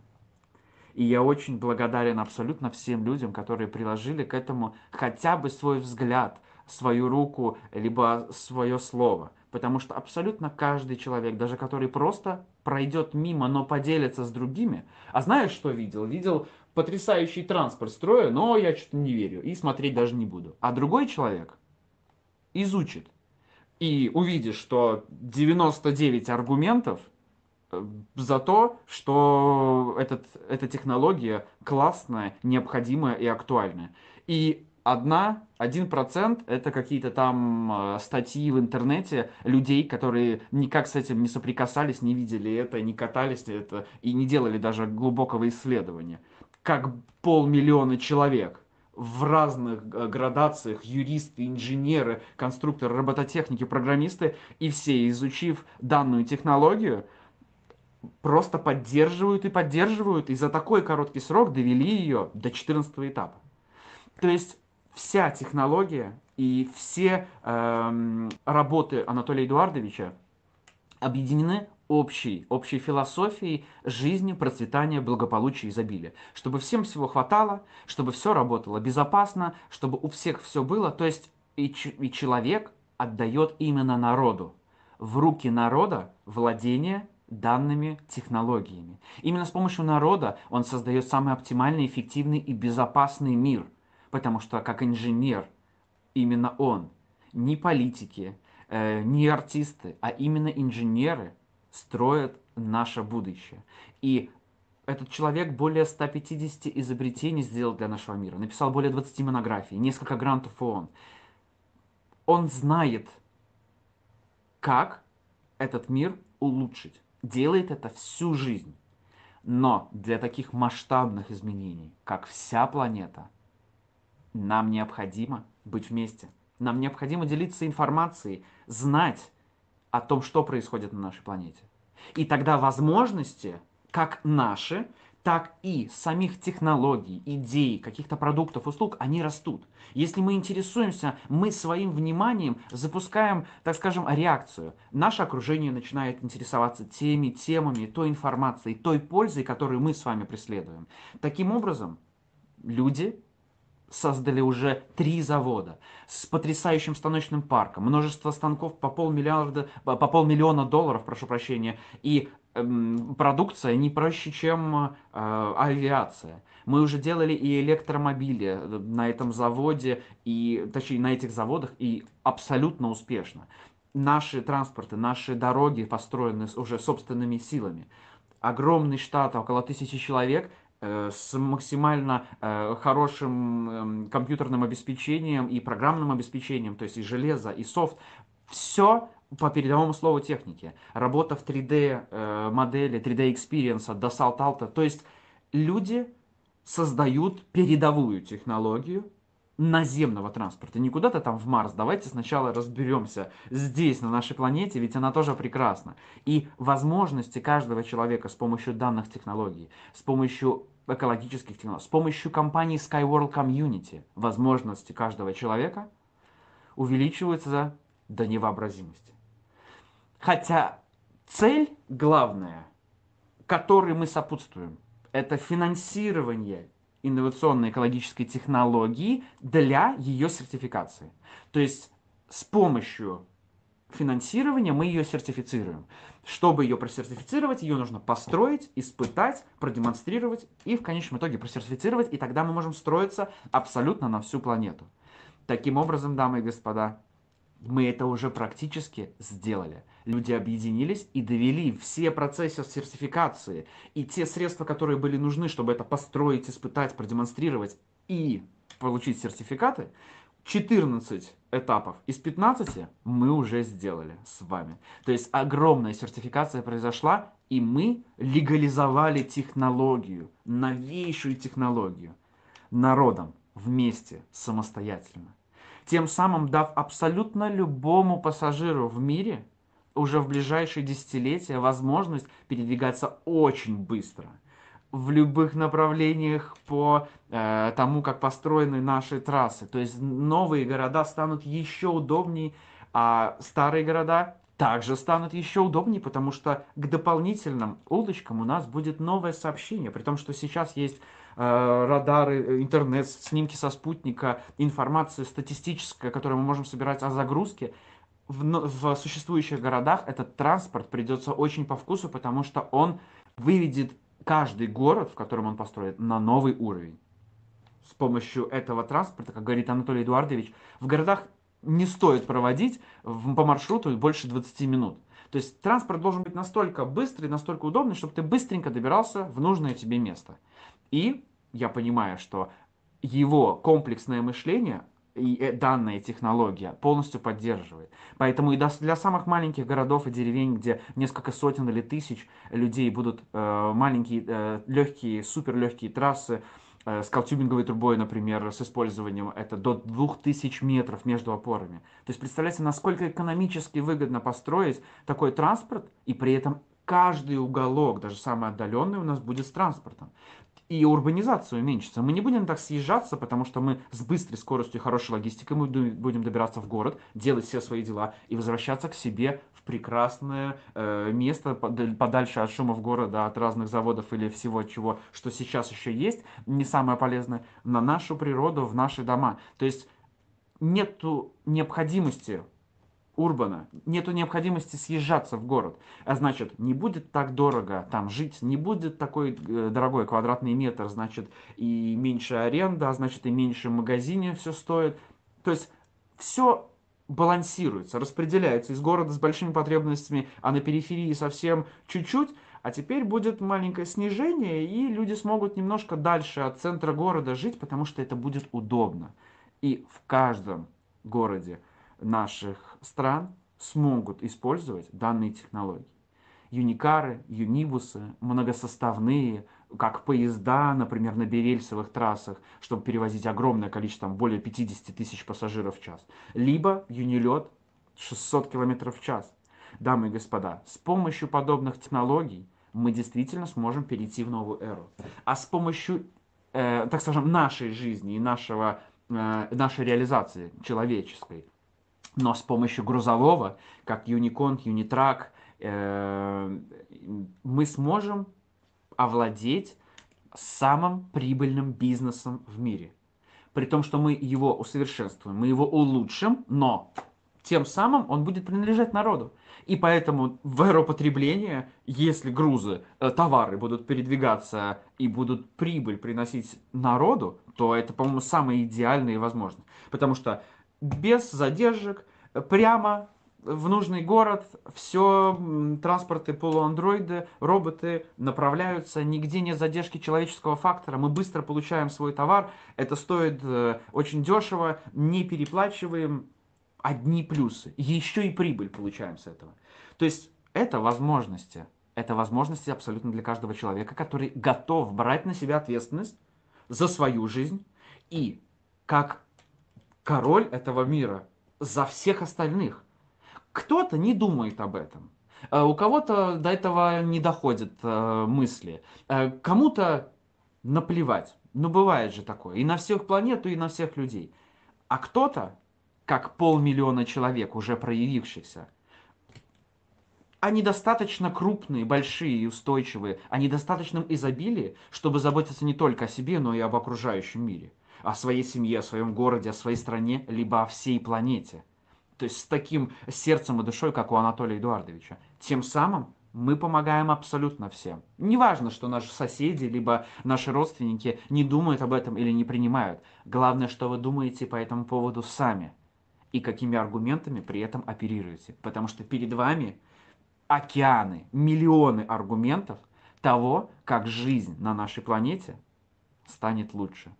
И я очень благодарен абсолютно всем людям, которые приложили к этому хотя бы свой взгляд, свою руку, либо свое слово. Потому что абсолютно каждый человек, даже который просто пройдет мимо, но поделится с другими, а знаешь, что видел? Видел потрясающий транспорт строя, но я что-то не верю и смотреть даже не буду. А другой человек изучит, и увидишь, что 99 аргументов э, за то, что этот, эта технология классная, необходимая и актуальная. И одна, один процент это какие-то там э, статьи в интернете людей, которые никак с этим не соприкасались, не видели это, не катались это и не делали даже глубокого исследования. Как полмиллиона человек – в разных э, градациях юристы, инженеры, конструкторы, робототехники, программисты, и все, изучив данную технологию, просто поддерживают и поддерживают, и за такой короткий срок довели ее до 14 этапа. То есть вся технология и все эм, работы Анатолия Эдуардовича объединены общей, общей философией жизни, процветания, благополучия, изобилия. Чтобы всем всего хватало, чтобы все работало безопасно, чтобы у всех все было. То есть и, и человек отдает именно народу. В руки народа владение данными технологиями. Именно с помощью народа он создает самый оптимальный, эффективный и безопасный мир. Потому что как инженер именно он, не политики, э, не артисты, а именно инженеры – строят наше будущее. И этот человек более 150 изобретений сделал для нашего мира, написал более 20 монографий, несколько грантов ООН. Он знает, как этот мир улучшить. Делает это всю жизнь. Но для таких масштабных изменений, как вся планета, нам необходимо быть вместе. Нам необходимо делиться информацией, знать, о том, что происходит на нашей планете. И тогда возможности, как наши, так и самих технологий, идей, каких-то продуктов, услуг, они растут. Если мы интересуемся, мы своим вниманием запускаем, так скажем, реакцию. Наше окружение начинает интересоваться теми темами, той информацией, той пользой, которую мы с вами преследуем. Таким образом, люди создали уже три завода с потрясающим станочным парком, множество станков по полмиллиарда, по полмиллиона долларов, прошу прощения, и эм, продукция не проще, чем э, авиация. Мы уже делали и электромобили э, на этом заводе, и, точнее, на этих заводах, и абсолютно успешно. Наши транспорты, наши дороги построены уже собственными силами. Огромный штат, около тысячи человек – Э, с максимально э, хорошим эм, компьютерным обеспечением и программным обеспечением, то есть и железо, и софт, все по передовому слову техники. Работа в 3D э, модели, 3D экспириенса, до салт-алта. То есть люди создают передовую технологию, наземного транспорта, не куда-то там в Марс. Давайте сначала разберемся здесь, на нашей планете, ведь она тоже прекрасна. И возможности каждого человека с помощью данных технологий, с помощью экологических технологий, с помощью компании Skyworld Community, возможности каждого человека увеличиваются до невообразимости. Хотя цель главная, которой мы сопутствуем, это финансирование инновационной экологической технологии для ее сертификации. То есть с помощью финансирования мы ее сертифицируем. Чтобы ее просертифицировать, ее нужно построить, испытать, продемонстрировать и в конечном итоге просертифицировать, и тогда мы можем строиться абсолютно на всю планету. Таким образом, дамы и господа, мы это уже практически сделали люди объединились и довели все процессы сертификации и те средства, которые были нужны, чтобы это построить, испытать, продемонстрировать и получить сертификаты, 14 этапов из 15 мы уже сделали с вами. То есть огромная сертификация произошла, и мы легализовали технологию, новейшую технологию народом вместе, самостоятельно. Тем самым дав абсолютно любому пассажиру в мире – уже в ближайшие десятилетия возможность передвигаться очень быстро в любых направлениях по э, тому, как построены наши трассы. То есть новые города станут еще удобнее, а старые города также станут еще удобнее, потому что к дополнительным удочкам у нас будет новое сообщение, при том, что сейчас есть э, радары, э, интернет, снимки со спутника, информация статистическая, которую мы можем собирать о загрузке, в, в существующих городах этот транспорт придется очень по вкусу, потому что он выведет каждый город, в котором он построит, на новый уровень. С помощью этого транспорта, как говорит Анатолий Эдуардович, в городах не стоит проводить по маршруту больше 20 минут. То есть транспорт должен быть настолько быстрый, настолько удобный, чтобы ты быстренько добирался в нужное тебе место. И я понимаю, что его комплексное мышление, и э, данная технология полностью поддерживает. Поэтому и для самых маленьких городов и деревень, где несколько сотен или тысяч людей будут э, маленькие, э, легкие, суперлегкие трассы, э, с колтюбинговой трубой, например, с использованием это до 2000 метров между опорами. То есть представляете, насколько экономически выгодно построить такой транспорт и при этом каждый уголок, даже самый отдаленный, у нас будет с транспортом и урбанизация уменьшится. Мы не будем так съезжаться, потому что мы с быстрой скоростью хорошей логистикой мы будем добираться в город, делать все свои дела и возвращаться к себе в прекрасное э, место подальше от шумов города, от разных заводов или всего чего, что сейчас еще есть, не самое полезное, на нашу природу, в наши дома. То есть нету необходимости Урбана. Нету необходимости съезжаться в город. А значит, не будет так дорого там жить, не будет такой э, дорогой квадратный метр, значит, и меньше аренда, а значит, и меньше в магазине все стоит. То есть все балансируется, распределяется из города с большими потребностями, а на периферии совсем чуть-чуть, а теперь будет маленькое снижение, и люди смогут немножко дальше от центра города жить, потому что это будет удобно. И в каждом городе наших стран смогут использовать данные технологии. Юникары, юнибусы, многосоставные, как поезда, например, на берельсовых трассах, чтобы перевозить огромное количество, там, более 50 тысяч пассажиров в час. Либо юнилет 600 км в час. Дамы и господа, с помощью подобных технологий мы действительно сможем перейти в новую эру. А с помощью, э, так скажем, нашей жизни и нашего, э, нашей реализации человеческой – но с помощью грузового, как Unicorn, Unitrack, э, мы сможем овладеть самым прибыльным бизнесом в мире. При том, что мы его усовершенствуем, мы его улучшим, но тем самым он будет принадлежать народу. И поэтому в аэропотребление, если грузы, э, товары будут передвигаться и будут прибыль приносить народу, то это, по-моему, самое идеальное и Потому что без задержек, прямо в нужный город, все транспорты, полуандроиды, роботы направляются, нигде нет задержки человеческого фактора, мы быстро получаем свой товар, это стоит э, очень дешево, не переплачиваем, одни плюсы, еще и прибыль получаем с этого. То есть это возможности, это возможности абсолютно для каждого человека, который готов брать на себя ответственность за свою жизнь и как король этого мира за всех остальных. Кто-то не думает об этом. Э, у кого-то до этого не доходят э, мысли. Э, кому-то наплевать. Ну, бывает же такое. И на всех планету, и на всех людей. А кто-то, как полмиллиона человек, уже проявившихся, они достаточно крупные, большие и устойчивые. Они достаточном изобилии, чтобы заботиться не только о себе, но и об окружающем мире о своей семье, о своем городе, о своей стране, либо о всей планете. То есть с таким сердцем и душой, как у Анатолия Эдуардовича. Тем самым мы помогаем абсолютно всем. Неважно, что наши соседи, либо наши родственники не думают об этом или не принимают. Главное, что вы думаете по этому поводу сами. И какими аргументами при этом оперируете. Потому что перед вами океаны, миллионы аргументов того, как жизнь на нашей планете станет лучше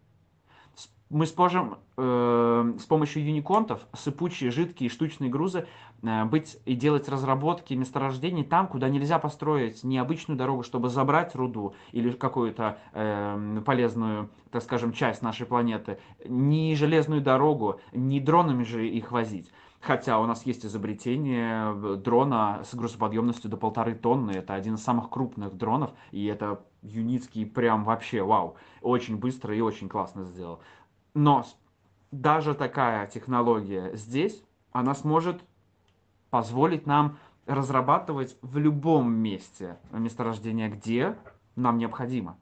мы сможем э, с помощью юниконтов сыпучие, жидкие, штучные грузы э, быть и делать разработки месторождений там, куда нельзя построить необычную дорогу, чтобы забрать руду или какую-то э, полезную, так скажем, часть нашей планеты, ни железную дорогу, ни дронами же их возить. Хотя у нас есть изобретение э, дрона с грузоподъемностью до полторы тонны. Это один из самых крупных дронов, и это Юницкий прям вообще вау. Очень быстро и очень классно сделал. Но даже такая технология здесь, она сможет позволить нам разрабатывать в любом месте месторождение, где нам необходимо.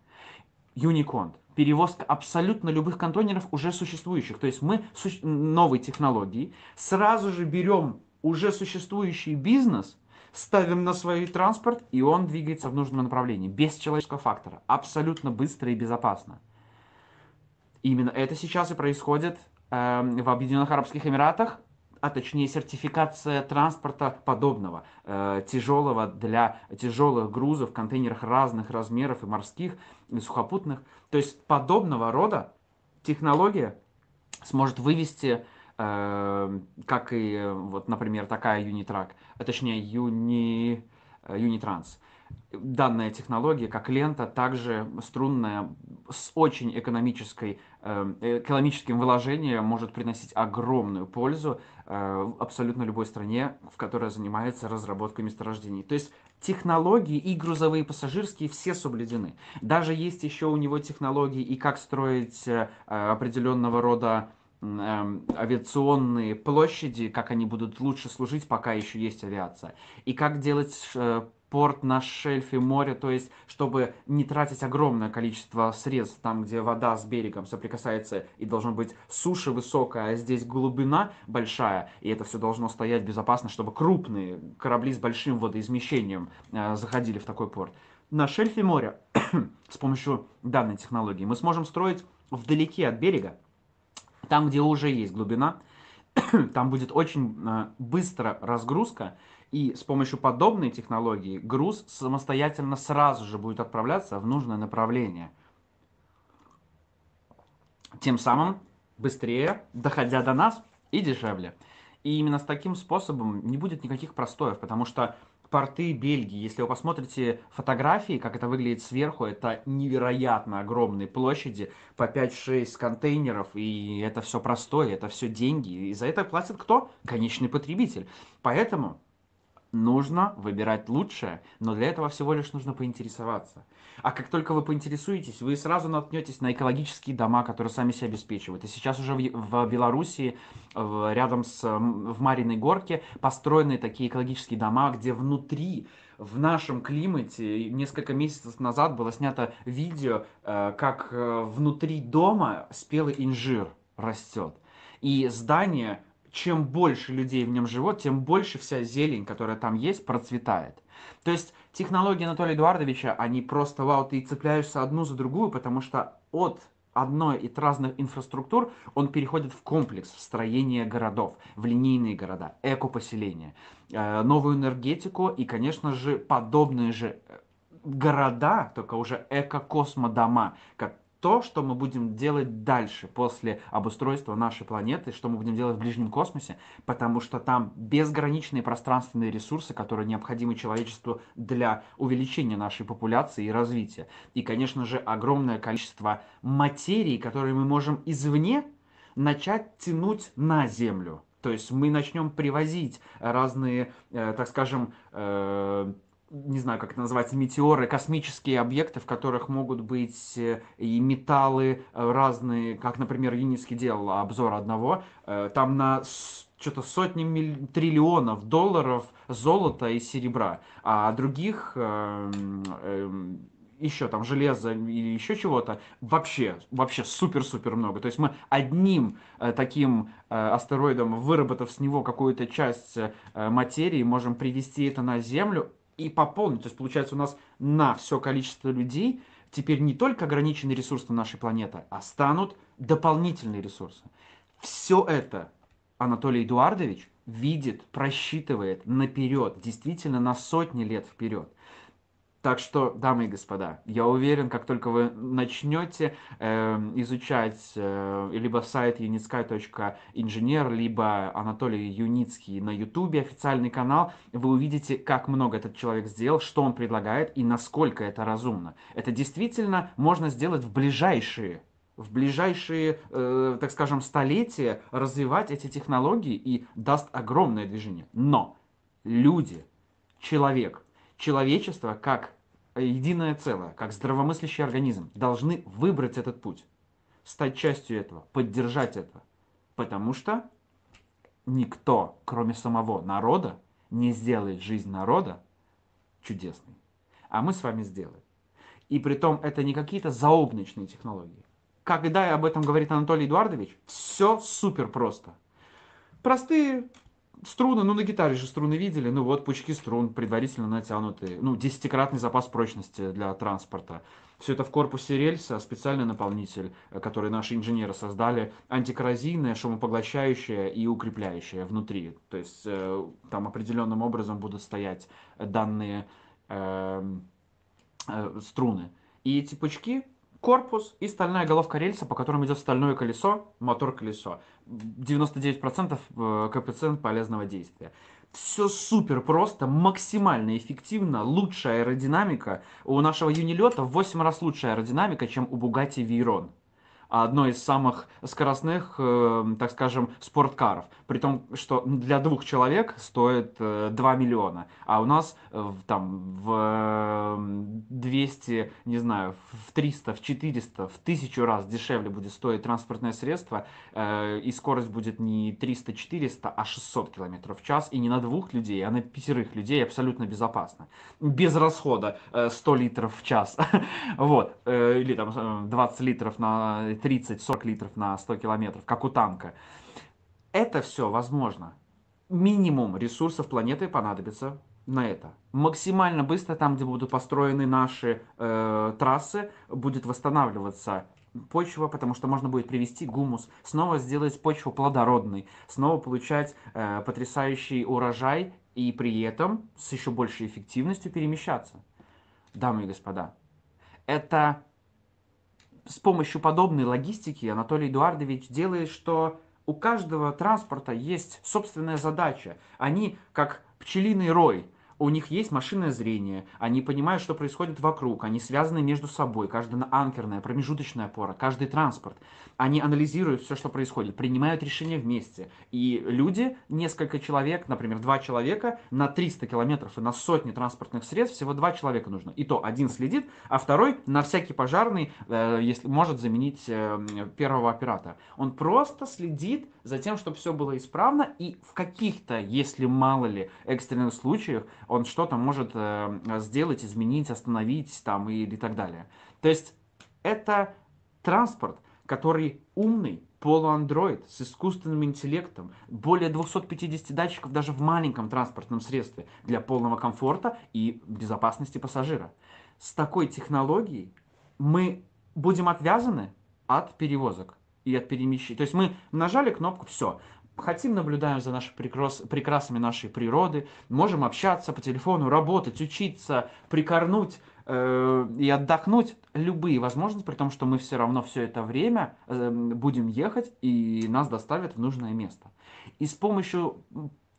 Юниконт перевозка абсолютно любых контейнеров уже существующих. То есть мы новой технологии сразу же берем уже существующий бизнес, ставим на свой транспорт, и он двигается в нужном направлении, без человеческого фактора, абсолютно быстро и безопасно. Именно это сейчас и происходит эм, в Объединенных Арабских Эмиратах, а точнее сертификация транспорта подобного, э, тяжелого для тяжелых грузов, в контейнерах разных размеров и морских, и сухопутных. То есть подобного рода технология сможет вывести э, как и, э, вот, например, такая Unitrack, а точнее Uni, Unitrans. Э, Данная технология, как лента, также струнная, с очень экономической, э, экономическим выложением может приносить огромную пользу Э, абсолютно любой стране, в которой занимается разработкой месторождений. То есть технологии и грузовые, и пассажирские все соблюдены. Даже есть еще у него технологии и как строить э, определенного рода Эм, авиационные площади, как они будут лучше служить, пока еще есть авиация. И как делать э, порт на шельфе моря, то есть чтобы не тратить огромное количество средств там, где вода с берегом соприкасается и должно быть суша высокая, а здесь глубина большая, и это все должно стоять безопасно, чтобы крупные корабли с большим водоизмещением э, заходили в такой порт. На шельфе моря с помощью данной технологии мы сможем строить вдалеке от берега, там, где уже есть глубина, там будет очень э, быстро разгрузка, и с помощью подобной технологии груз самостоятельно сразу же будет отправляться в нужное направление. Тем самым быстрее, доходя до нас и дешевле. И именно с таким способом не будет никаких простоев, потому что порты Бельгии. Если вы посмотрите фотографии, как это выглядит сверху, это невероятно огромные площади, по 5-6 контейнеров, и это все простое, это все деньги. И за это платит кто? Конечный потребитель. Поэтому нужно выбирать лучшее, но для этого всего лишь нужно поинтересоваться. А как только вы поинтересуетесь, вы сразу наткнетесь на экологические дома, которые сами себя обеспечивают. И сейчас уже в, в Белоруссии, рядом с в Мариной горке, построены такие экологические дома, где внутри в нашем климате несколько месяцев назад было снято видео, э, как э, внутри дома спелый инжир растет. И здание чем больше людей в нем живут, тем больше вся зелень, которая там есть, процветает. То есть технологии Анатолия Эдуардовича, они просто, вау, ты цепляешься одну за другую, потому что от одной и разных инфраструктур, он переходит в комплекс, в строение городов, в линейные города, эко поселения, э, новую энергетику и, конечно же, подобные же э, города, только уже эко-космодома, как то, что мы будем делать дальше, после обустройства нашей планеты, что мы будем делать в ближнем космосе, потому что там безграничные пространственные ресурсы, которые необходимы человечеству для увеличения нашей популяции и развития. И, конечно же, огромное количество материи, которые мы можем извне начать тянуть на Землю. То есть мы начнем привозить разные, э, так скажем, э, не знаю, как это называется, метеоры, космические объекты, в которых могут быть э, и металлы э, разные, как, например, Юницкий делал обзор одного, э, там на что-то сотни милли... триллионов долларов золота и серебра, а других эм, эм, еще там железа или еще чего-то вообще вообще супер супер много. То есть мы одним э, таким э, астероидом выработав с него какую-то часть э, материи можем привести это на Землю и пополнить. То есть получается у нас на все количество людей теперь не только ограниченный ресурсы нашей планеты, а станут дополнительные ресурсы. Все это Анатолий Эдуардович видит, просчитывает наперед, действительно на сотни лет вперед. Так что, дамы и господа, я уверен, как только вы начнете э, эм, изучать э, либо сайт unisky.инженер, либо Анатолий Юницкий на ютубе, официальный канал, вы увидите, как много этот человек сделал, что он предлагает и насколько это разумно. Это действительно можно сделать в ближайшие в ближайшие, э, так скажем, столетия развивать эти технологии и даст огромное движение. Но люди, человек, человечество как Э, единое целое, как здравомыслящий организм, должны выбрать этот путь, стать частью этого, поддержать это. Потому что никто, кроме самого народа, не сделает жизнь народа чудесной. А мы с вами сделаем. И при том это не какие-то заоблачные технологии. Когда об этом говорит Анатолий Эдуардович, все супер просто. Простые струны, ну на гитаре же струны видели, ну вот пучки струн предварительно натянутые, ну десятикратный запас прочности для транспорта. Все это в корпусе рельса, специальный наполнитель, э, который наши инженеры создали, антикоррозийное, шумопоглощающее и укрепляющее внутри. То есть э, там определенным образом будут стоять данные э, э, струны. И эти пучки корпус и стальная головка рельса, по которым идет стальное колесо, мотор-колесо. 99% коэффициент э, полезного действия. Все супер просто, максимально эффективно, лучшая аэродинамика. У нашего юнилета в 8 раз лучшая аэродинамика, чем у Bugatti Veyron одной из самых скоростных, эм, так скажем, спорткаров. При том, что для двух человек стоит 2 э, миллиона, а у нас э, там в 200, эм, не знаю, в 300, в 400, в 1000 раз дешевле будет стоить транспортное средство, э, и скорость будет не 300-400, а 600 км в час, и не на двух людей, а на пятерых людей абсолютно безопасно. Без расхода 100 литров в час, вот, или там 20 литров на или 30-40 литров на 100 километров, как у танка. Это все возможно. Минимум ресурсов планеты понадобится на это. Максимально быстро, там, где будут построены наши э, трассы, будет восстанавливаться почва, потому что можно будет привести гумус, снова сделать почву плодородной, снова получать э, потрясающий урожай и при этом с еще большей эффективностью перемещаться. Дамы и господа, это с помощью подобной логистики Анатолий Эдуардович делает, что у каждого транспорта есть собственная задача. Они как пчелиный рой – у них есть машинное зрение, они понимают, что происходит вокруг, они связаны между собой, каждая анкерная, промежуточная опора, каждый транспорт. Они анализируют все, что происходит, принимают решения вместе. И люди, несколько человек, например, два человека на 300 километров и на сотни транспортных средств всего два человека нужно. И то один следит, а второй на всякий пожарный э, если, может заменить э, первого оператора. Он просто следит за тем, чтобы все было исправно и в каких-то, если мало ли, экстренных случаях он что-то может эм, сделать, изменить, остановить там и и так далее. То есть это транспорт, который умный, полуандроид с искусственным интеллектом, более 250 датчиков даже в маленьком транспортном средстве для полного комфорта и безопасности пассажира. С такой технологией мы будем отвязаны от перевозок и от перемещений. То есть мы нажали кнопку, все, хотим, наблюдаем за нашими прекрас, прекрасами нашей природы, можем общаться по телефону, работать, учиться, прикорнуть э, и отдохнуть. Любые возможности, при том, что мы все равно все это время э, будем ехать и нас доставят в нужное место. И с помощью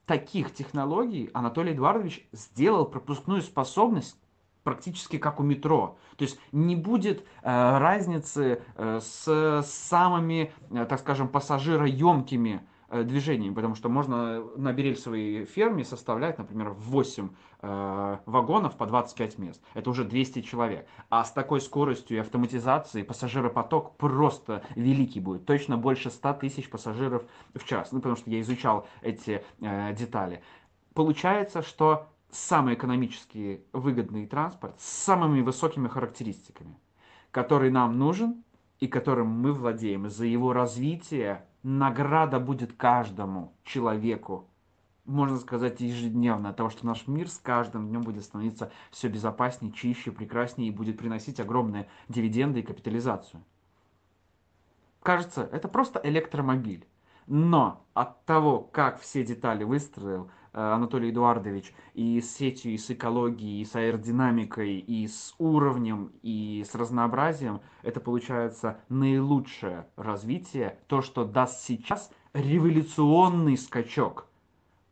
таких технологий Анатолий Эдуардович сделал пропускную способность практически как у метро. То есть не будет э, разницы э, с самыми, э, так скажем, пассажироемкими Э, движениями, потому что можно на бирельсовой ферме составлять, например, 8 э, вагонов по 25 мест. Это уже 200 человек. А с такой скоростью и автоматизацией пассажиропоток просто великий будет. Точно больше 100 тысяч пассажиров в час. Ну, потому что я изучал эти э, детали. Получается, что самый экономически выгодный транспорт с самыми высокими характеристиками, который нам нужен и которым мы владеем. Из-за его развития награда будет каждому человеку, можно сказать, ежедневно, от того, что наш мир с каждым днем будет становиться все безопаснее, чище, прекраснее и будет приносить огромные дивиденды и капитализацию. Кажется, это просто электромобиль. Но от того, как все детали выстроил, Э, Анатолий Эдуардович, и с сетью, и с экологией, и с аэродинамикой, и с уровнем, и с разнообразием, это получается наилучшее развитие, то, что даст сейчас революционный скачок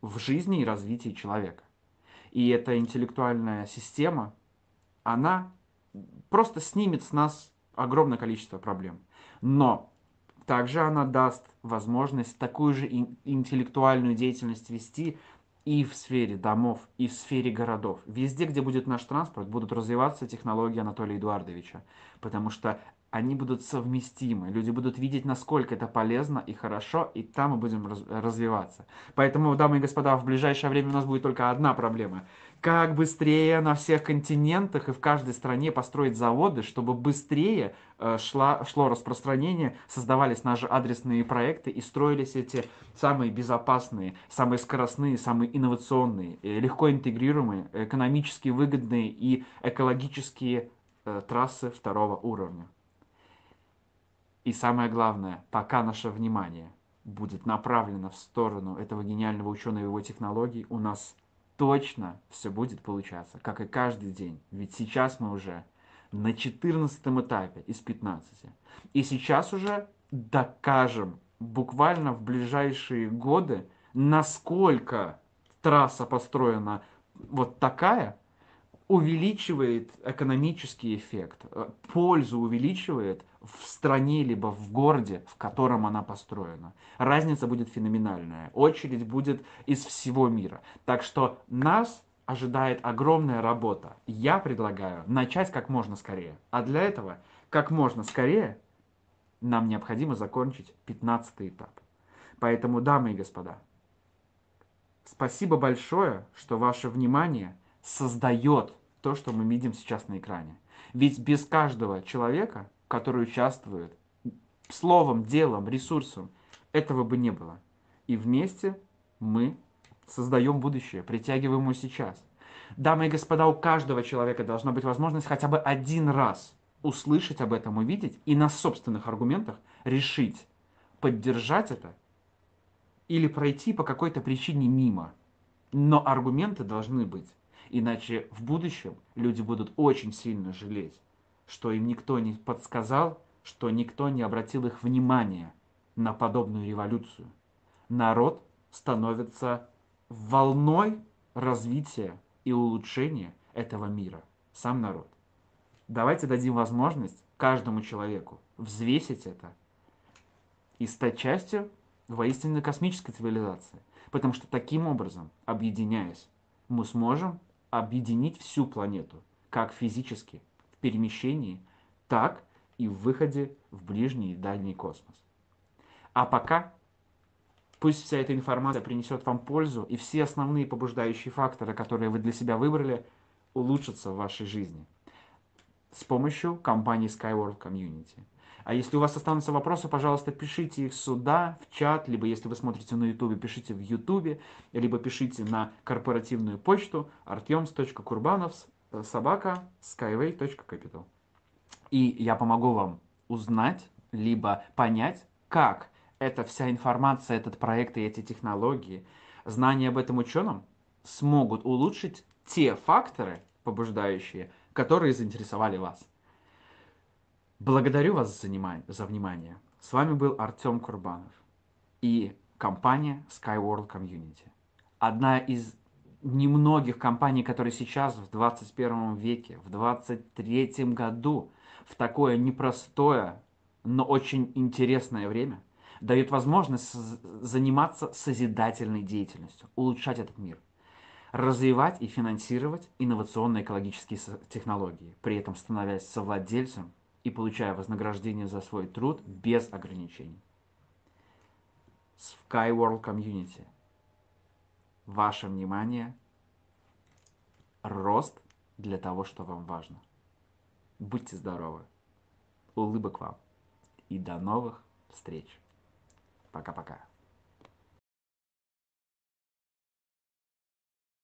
в жизни и развитии человека. И эта интеллектуальная система, она просто снимет с нас огромное количество проблем. Но также она даст возможность такую же интеллектуальную деятельность вести и в сфере домов, и в сфере городов. Везде, где будет наш транспорт, будут развиваться технологии Анатолия Эдуардовича, потому что они будут совместимы, люди будут видеть, насколько это полезно и хорошо, и там мы будем раз развиваться. Поэтому, дамы и господа, в ближайшее время у нас будет только одна проблема как быстрее на всех континентах и в каждой стране построить заводы, чтобы быстрее э, шла, шло распространение, создавались наши адресные проекты и строились эти самые безопасные, самые скоростные, самые инновационные, э, легко интегрируемые, экономически выгодные и экологические э, трассы второго уровня. И самое главное, пока наше внимание будет направлено в сторону этого гениального ученого и его технологий, у нас – точно все будет получаться, как и каждый день. Ведь сейчас мы уже на 14 этапе из 15. И сейчас уже докажем буквально в ближайшие годы, насколько трасса построена вот такая, увеличивает экономический эффект, э, пользу увеличивает в стране, либо в городе, в котором она построена. Разница будет феноменальная. Очередь будет из всего мира. Так что нас ожидает огромная работа. Я предлагаю начать как можно скорее. А для этого как можно скорее нам необходимо закончить 15 этап. Поэтому, дамы и господа, спасибо большое, что ваше внимание создает то, что мы видим сейчас на экране. Ведь без каждого человека – которые участвуют словом, делом, ресурсом, этого бы не было. И вместе мы создаем будущее, притягиваем его сейчас. Дамы и господа, у каждого человека должна быть возможность хотя бы один раз услышать об этом, увидеть и на собственных аргументах решить, поддержать это или пройти по какой-то причине мимо. Но аргументы должны быть, иначе в будущем люди будут очень сильно жалеть что им никто не подсказал, что никто не обратил их внимания на подобную революцию. Народ становится волной развития и улучшения этого мира, сам народ. Давайте дадим возможность каждому человеку взвесить это и стать частью воистину космической цивилизации. Потому что таким образом, объединяясь, мы сможем объединить всю планету, как физически, перемещении, так и в выходе в ближний и дальний космос. А пока пусть вся эта информация принесет вам пользу, и все основные побуждающие факторы, которые вы для себя выбрали, улучшатся в вашей жизни с помощью компании Skyward Community. А если у вас останутся вопросы, пожалуйста, пишите их сюда, в чат, либо если вы смотрите на YouTube, пишите в YouTube, либо пишите на корпоративную почту artyoms.kurbanovs Э, собака skyway.capital. И я помогу вам узнать, либо понять, как эта вся информация, этот проект и эти технологии, знания об этом ученом смогут улучшить те факторы, побуждающие, которые заинтересовали вас. Благодарю вас за внимание. С вами был Артем Курбанов и компания Skyworld Community. Одна из немногих компаний, которые сейчас в 21 веке, в 23 году, в такое непростое, но очень интересное время, дают возможность заниматься созидательной деятельностью, улучшать этот мир, развивать и финансировать инновационные экологические технологии, при этом становясь совладельцем и получая вознаграждение за свой труд без ограничений. Skyworld Community – ваше внимание, рост для того, что вам важно. Будьте здоровы. Улыбок вам. И до новых встреч. Пока-пока.